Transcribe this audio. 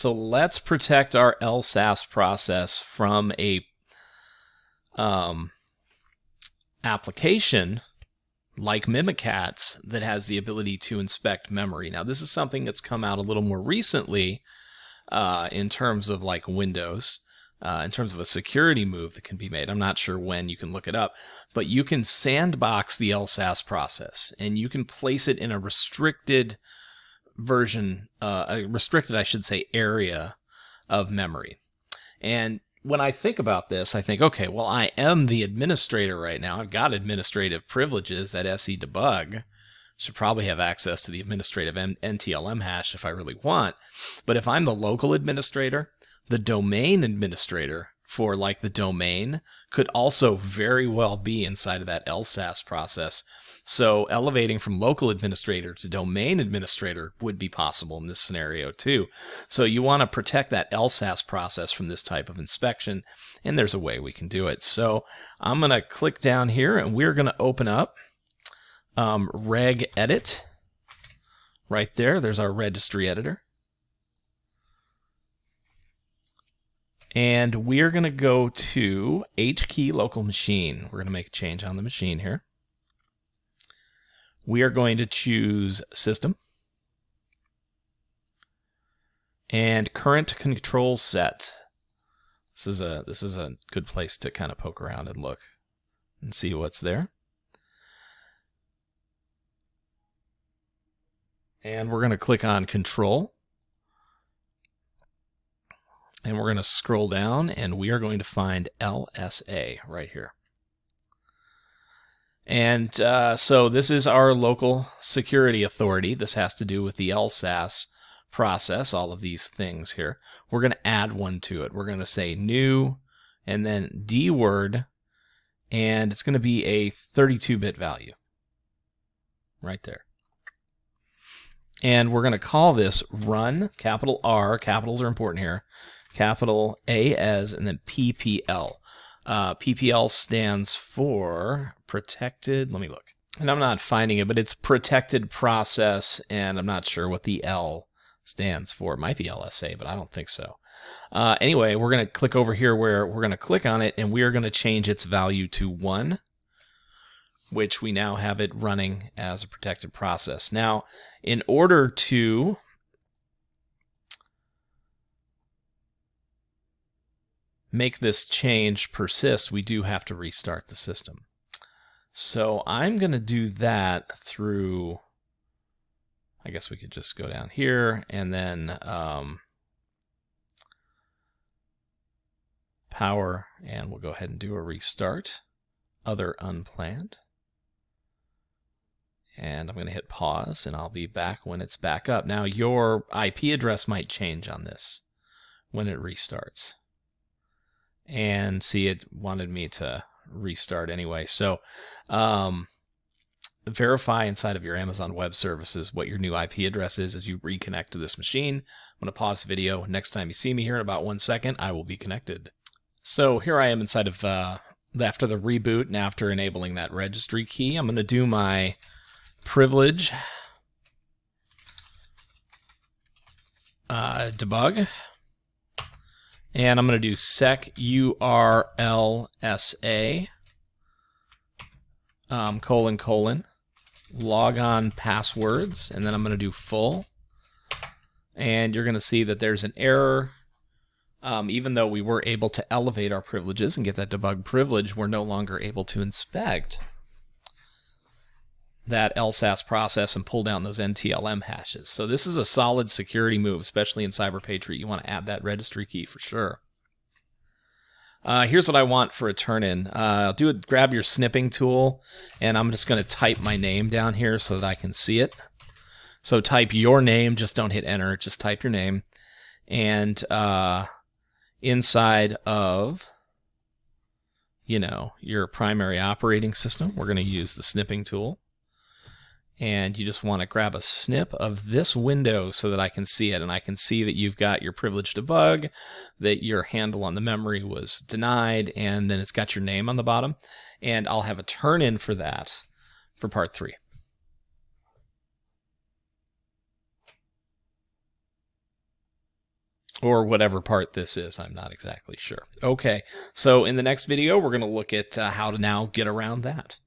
So let's protect our LSAS process from a um, application like Mimikatz that has the ability to inspect memory. Now, this is something that's come out a little more recently uh, in terms of like Windows, uh, in terms of a security move that can be made. I'm not sure when you can look it up, but you can sandbox the LSAS process and you can place it in a restricted version, uh, a restricted, I should say, area of memory. And when I think about this, I think, okay, well, I am the administrator right now. I've got administrative privileges that SE debug should probably have access to the administrative NTLM hash if I really want. But if I'm the local administrator, the domain administrator for like the domain could also very well be inside of that LSAS process so elevating from local administrator to domain administrator would be possible in this scenario too. So you want to protect that LSAS process from this type of inspection, and there's a way we can do it. So I'm going to click down here and we're going to open up um, reg edit right there. There's our registry editor. And we're going to go to H key local machine. We're going to make a change on the machine here we are going to choose System and Current Control Set. This is a this is a good place to kind of poke around and look and see what's there. And we're going to click on Control. And we're going to scroll down and we are going to find LSA right here. And uh, so this is our local security authority. This has to do with the LSAS process, all of these things here. We're going to add one to it. We're going to say new and then D word, and it's going to be a 32 bit value right there. And we're going to call this run, capital R, capitals are important here, capital A as, and then PPL. Uh, PPL stands for protected. Let me look. And I'm not finding it, but it's protected process, and I'm not sure what the L stands for. It might be LSA, but I don't think so. Uh, anyway, we're going to click over here where we're going to click on it, and we are going to change its value to 1, which we now have it running as a protected process. Now, in order to make this change persist, we do have to restart the system. So I'm going to do that through, I guess we could just go down here and then um, power, and we'll go ahead and do a restart, other unplanned. And I'm going to hit pause, and I'll be back when it's back up. Now, your IP address might change on this when it restarts and see it wanted me to restart anyway. So, um, verify inside of your Amazon Web Services what your new IP address is as you reconnect to this machine. I'm going to pause the video. Next time you see me here in about one second, I will be connected. So here I am inside of, uh, after the reboot and after enabling that registry key, I'm going to do my privilege uh, debug. And I'm going to do sec urlsa um, colon colon log on passwords and then I'm going to do full and you're going to see that there's an error um, even though we were able to elevate our privileges and get that debug privilege we're no longer able to inspect that LSAS process and pull down those NTLM hashes. So this is a solid security move, especially in Cyber Patriot. You want to add that registry key for sure. Uh, here's what I want for a turn-in. Uh, I'll do a grab your snipping tool, and I'm just going to type my name down here so that I can see it. So type your name, just don't hit enter, just type your name. And uh, inside of you know, your primary operating system. We're going to use the snipping tool and you just want to grab a snip of this window so that I can see it and I can see that you've got your privilege debug, that your handle on the memory was denied, and then it's got your name on the bottom. And I'll have a turn in for that for part three. or whatever part this is. I'm not exactly sure. Okay, so in the next video, we're going to look at uh, how to now get around that.